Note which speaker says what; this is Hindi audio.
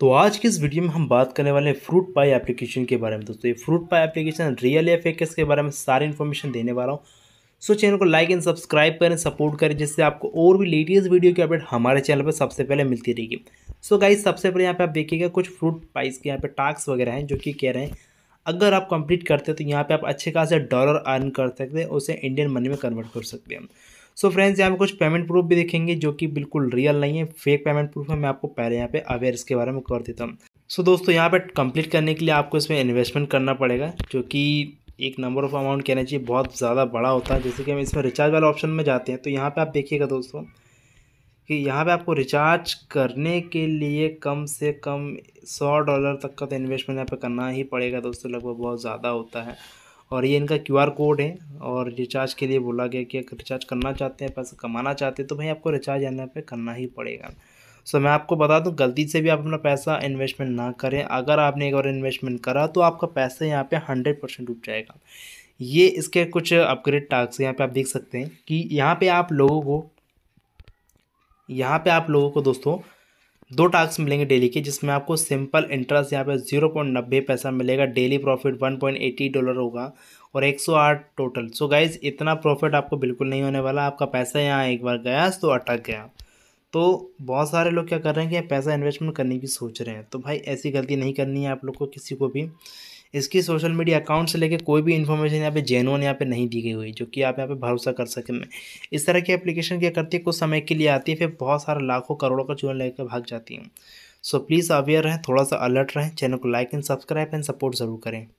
Speaker 1: तो आज के इस वीडियो में हम बात करने वाले हैं फ्रूट पाई एप्लीकेशन के बारे में दोस्तों ये फ्रूट पाई एप्लीकेशन रियल या फेक के बारे में सारी इन्फॉर्मेशन देने वाला हूँ सो so, चैनल को लाइक एंड सब्सक्राइब करें सपोर्ट करें जिससे आपको और भी लेटेस्ट वीडियो की अपडेट हमारे चैनल पर सबसे पहले मिलती रहेगी सो so, गाइज सबसे पहले यहाँ पर आप देखिएगा कुछ फ्रूट पाइज के यहाँ पर टास्क वगैरह हैं जो कि कह रहे हैं अगर आप कंप्लीट करते हैं तो यहाँ पे आप अच्छे खासे डॉलर अर्न कर सकते हैं उसे इंडियन मनी में कन्वर्ट कर सकते हैं सो फ्रेंड्स यहाँ पे कुछ पेमेंट प्रूफ भी देखेंगे जो कि बिल्कुल रियल नहीं है फेक पेमेंट प्रूफ है मैं आपको पहले यहाँ पे अवेयर इसके बारे में कर देता हूँ सो so, दोस्तों यहाँ पे कंप्लीट करने के लिए आपको इसमें इन्वेस्टमेंट करना पड़ेगा जो कि एक नंबर ऑफ अमाउंट कहना चाहिए बहुत ज़्यादा बड़ा होता है जैसे कि हम इसमें रिचार्ज वाले ऑप्शन में जाते हैं तो यहाँ पे आप देखिएगा दोस्तों कि यहाँ पे आपको रिचार्ज करने के लिए कम से कम सौ डॉलर तक का तो इन्वेस्टमेंट यहाँ पर करना ही पड़ेगा दोस्तों लगभग बहुत ज़्यादा होता है और ये इनका क्यू आर कोड है और रिचार्ज के लिए बोला गया कि अगर रिचार्ज करना चाहते हैं पैसा कमाना चाहते हैं तो भाई आपको रिचार्ज यहाँ पे करना ही पड़ेगा सो मैं आपको बता दूं गलती से भी आप अपना पैसा इन्वेस्टमेंट ना करें अगर आपने एक बार इन्वेस्टमेंट करा तो आपका पैसा यहाँ पे हंड्रेड परसेंट डूब जाएगा ये इसके कुछ अपग्रेड टास्क यहाँ पे आप देख सकते हैं कि यहाँ पे आप लोगों को यहाँ पे आप लोगों को दोस्तों दो टास्क मिलेंगे डेली के जिसमें आपको सिंपल इंटरेस्ट यहाँ पे जीरो पॉइंट नब्बे पैसा मिलेगा daily profit one point eighty dollar होगा और एक सौ आठ टोटल सो गाइज इतना प्रॉफिट आपको बिल्कुल नहीं होने वाला आपका पैसा यहाँ एक बार गया तो अटक गया तो बहुत सारे लोग क्या कर रहे हैं कि पैसा इन्वेस्टमेंट करने की सोच रहे हैं तो भाई ऐसी गलती नहीं करनी है आप लोग को किसी को भी इसकी सोशल मीडिया अकाउंट से लेके कोई भी इन्फॉर्मेशन यहाँ पे जेनुअन यहाँ पे नहीं दी गई हुई जो कि आप यहाँ पे भरोसा कर सकें इस तरह की एप्लीकेशन क्या करती है कुछ समय के लिए आती है फिर बहुत सारे लाखों करोड़ों का चूरन लेकर भाग जाती हैं सो प्लीज़ अवेयर रहें थोड़ा सा अलर्ट रहें चैनल को like and subscribe and support ज़रूर करें